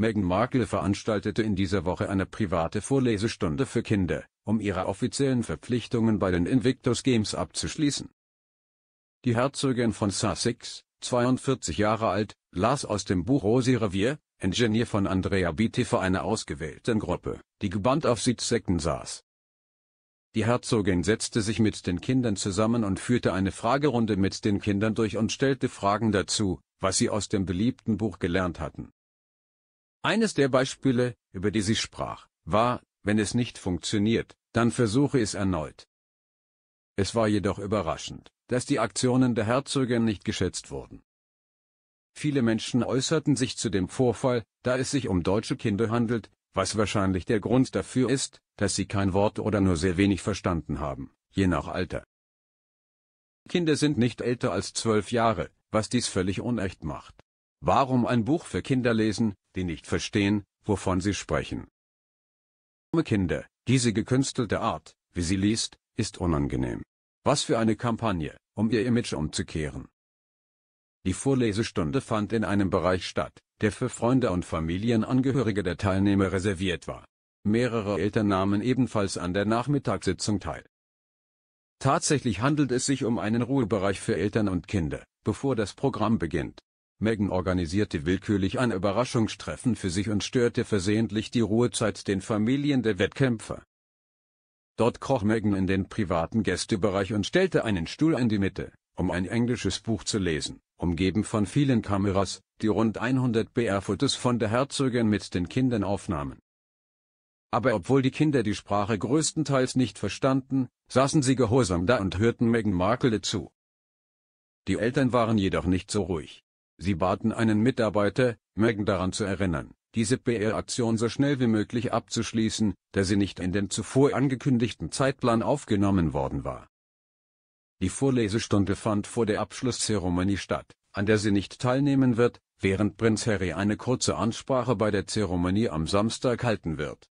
Meghan Markle veranstaltete in dieser Woche eine private Vorlesestunde für Kinder, um ihre offiziellen Verpflichtungen bei den Invictus Games abzuschließen. Die Herzogin von Sussex, 42 Jahre alt, las aus dem Buch Rosi Revier, Ingenieur von Andrea Beatty vor einer ausgewählten Gruppe, die gebannt auf Sitzsäcken saß. Die Herzogin setzte sich mit den Kindern zusammen und führte eine Fragerunde mit den Kindern durch und stellte Fragen dazu, was sie aus dem beliebten Buch gelernt hatten. Eines der Beispiele, über die sie sprach, war, wenn es nicht funktioniert, dann versuche es erneut. Es war jedoch überraschend, dass die Aktionen der Herzogin nicht geschätzt wurden. Viele Menschen äußerten sich zu dem Vorfall, da es sich um deutsche Kinder handelt, was wahrscheinlich der Grund dafür ist, dass sie kein Wort oder nur sehr wenig verstanden haben, je nach Alter. Kinder sind nicht älter als zwölf Jahre, was dies völlig unecht macht. Warum ein Buch für Kinder lesen, die nicht verstehen, wovon sie sprechen. Arme Kinder, diese gekünstelte Art, wie sie liest, ist unangenehm. Was für eine Kampagne, um ihr Image umzukehren. Die Vorlesestunde fand in einem Bereich statt, der für Freunde und Familienangehörige der Teilnehmer reserviert war. Mehrere Eltern nahmen ebenfalls an der Nachmittagssitzung teil. Tatsächlich handelt es sich um einen Ruhebereich für Eltern und Kinder, bevor das Programm beginnt. Megan organisierte willkürlich ein Überraschungstreffen für sich und störte versehentlich die Ruhezeit den Familien der Wettkämpfer. Dort kroch Megan in den privaten Gästebereich und stellte einen Stuhl in die Mitte, um ein englisches Buch zu lesen, umgeben von vielen Kameras, die rund 100 BR-Fotos von der Herzogin mit den Kindern aufnahmen. Aber obwohl die Kinder die Sprache größtenteils nicht verstanden, saßen sie gehorsam da und hörten Megan Markle zu. Die Eltern waren jedoch nicht so ruhig. Sie baten einen Mitarbeiter, Megan daran zu erinnern, diese PR-Aktion so schnell wie möglich abzuschließen, da sie nicht in den zuvor angekündigten Zeitplan aufgenommen worden war. Die Vorlesestunde fand vor der Abschlusszeremonie statt, an der sie nicht teilnehmen wird, während Prinz Harry eine kurze Ansprache bei der Zeremonie am Samstag halten wird.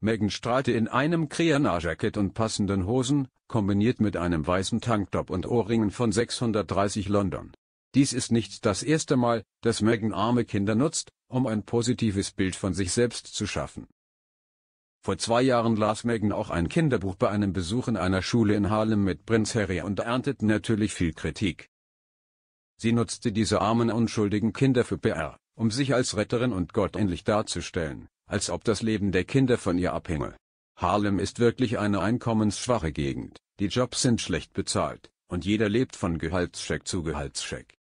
Megan strahlte in einem kreana jacket und passenden Hosen, kombiniert mit einem weißen Tanktop und Ohrringen von 630 London. Dies ist nicht das erste Mal, dass Megan arme Kinder nutzt, um ein positives Bild von sich selbst zu schaffen. Vor zwei Jahren las Megan auch ein Kinderbuch bei einem Besuch in einer Schule in Harlem mit Prinz Harry und erntete natürlich viel Kritik. Sie nutzte diese armen unschuldigen Kinder für PR, um sich als Retterin und gottähnlich darzustellen, als ob das Leben der Kinder von ihr abhinge. Harlem ist wirklich eine einkommensschwache Gegend, die Jobs sind schlecht bezahlt, und jeder lebt von Gehaltscheck zu Gehaltscheck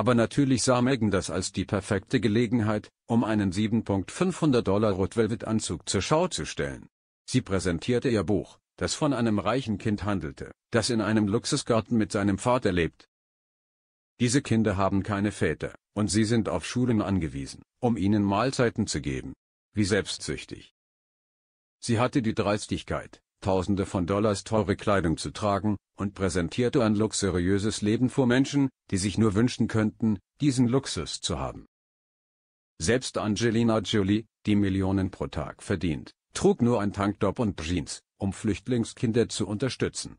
aber natürlich sah Megan das als die perfekte Gelegenheit, um einen 7.500 Dollar Rot Velvet Anzug zur Schau zu stellen. Sie präsentierte ihr Buch, das von einem reichen Kind handelte, das in einem Luxusgarten mit seinem Vater lebt. Diese Kinder haben keine Väter, und sie sind auf Schulen angewiesen, um ihnen Mahlzeiten zu geben. Wie selbstsüchtig. Sie hatte die Dreistigkeit, Tausende von Dollars teure Kleidung zu tragen, und präsentierte ein luxuriöses Leben vor Menschen, die sich nur wünschen könnten, diesen Luxus zu haben. Selbst Angelina Jolie, die Millionen pro Tag verdient, trug nur ein Tanktop und Jeans, um Flüchtlingskinder zu unterstützen